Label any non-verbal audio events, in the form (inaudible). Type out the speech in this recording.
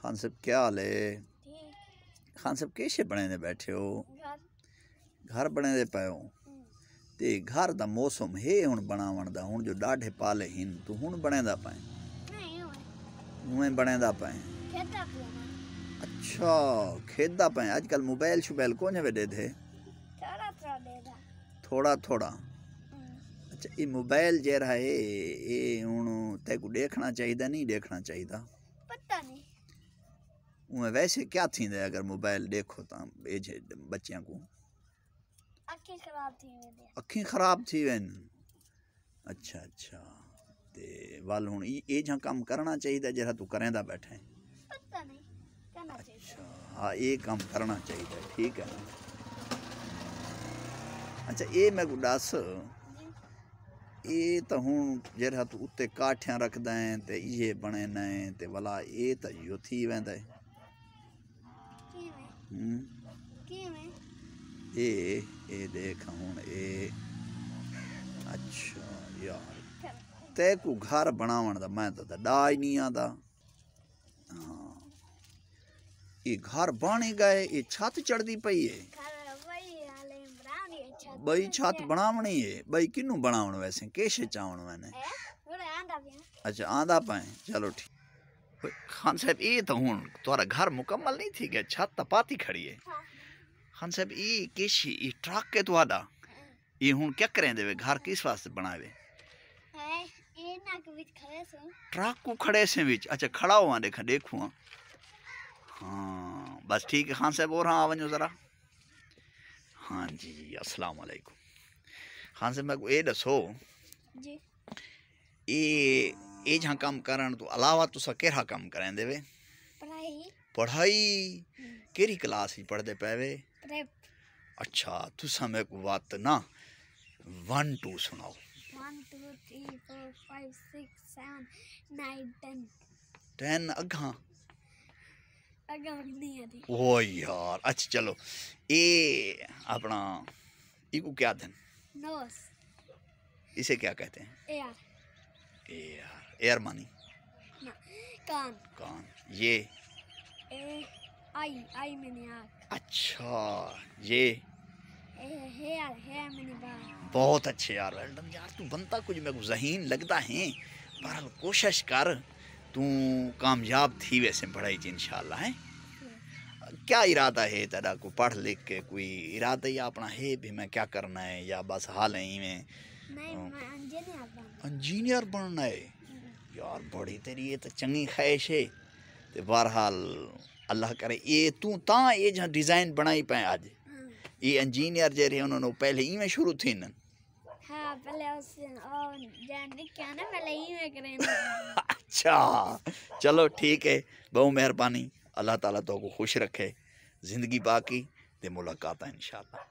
खान साहब क्या हाल है खान साहब कैसे बने दे बैठे हो घर बने दे पे हो हम्म। ते घर दा मौसम हे हुन बनावण दा हुन जो डाढे पाले हिन तू हुन बने दा पाए हुए बने दा पाए अच्छा खेदा पाए आजकल मोबाइल शुबाइल कौन वे दे दे थोड़ा थोड़ा हम्म। अच्छा ये मोबाइल जरा है ये हूँ तेको देखना चाहिए नहीं देखना चाहिए उन्हें वैसे क्या थी दे अगर मोबाइल देखो तो भेजे बच्चों को अखी खराब थी वन अच्छा अच्छा ते वाल हूँ ये जहाँ कम करना चाहिए जरा तू करें दा बैठे अच्छा हाँ ये कम करना चाहिए ठीक है अच्छा ये मैं को दस तो हूँ जरा तू उत्ते काठियाँ रखदा है ते ये बने ना है ते वाला ये तो यो थी वेंदा है हम्म। ए ए देख हूँ ए अच्छा यार ते घर बनावन दा मैं तो डा नहीं आता हाँ। ये घर बन गए ये छत चढ़ती पई है बई छत बनावनी है बई किनू बनावन वैसे कैसे चावन मैंने अच्छा आंदा पाए चलो ठीक खान साहब ये तो हूँ तुहरा घर मुकम्मल नहीं थी गया छत तपाती तो खड़ी है हाँ। खान साहब ये किश ये ट्रक है तुहरा ये हूँ क्या करें देवे घर किस वास्ते बनावे ट्रक को खड़े से बीच अच्छा खड़ा हुआ देखा देखो हाँ।, हाँ बस ठीक है खान साहब और हाँ आवाज ज़रा हाँ जी अस्सलाम वालेकुम खान साहब मैं ये दसो ये ए जहाँ काम करण तो अलावा तुसा तो कहिड़ा कमु करें वे पढ़ाई हम्म। केरी क्लास ही पढ़ंदे पिया वे अच्छा तुसां में को बात ना वन टू सुणाओ टेन अॻां ओ यार अच्छा चलो ये अपना इको क्या धन इसे क्या कहते हैं A R A R air money कान कान ये ए, आई आई मैंने अच्छा ये बहुत अच्छे यार वेल्डन यार तू बनता कुछ मेरे को जहीन लगता है पर कोशिश कर तू कामयाब थी वैसे पढ़ाई थी इंशाल्लाह है क्या इरादा है तेरा को पढ़ लिख के कोई इरादा या अपना है भी मैं क्या करना है या बस हाल है ही में इंजीनियर बनना है यार बड़ी तेरी ये तो चंगी ख्वाहिश है तो बहरहाल अल्लाह करे ये तू ता ये जो डिज़ाइन बनाई पाए आज हाँ। ये इंजीनियर जे रहे उन्होंने पहले ही में शुरू थी हाँ, ना (laughs) अच्छा चलो ठीक है बहुत मेहरबानी अल्लाह ताला तो को खुश रखे ज़िंदगी बाकी ते मुलाकात है इंशाल्लाह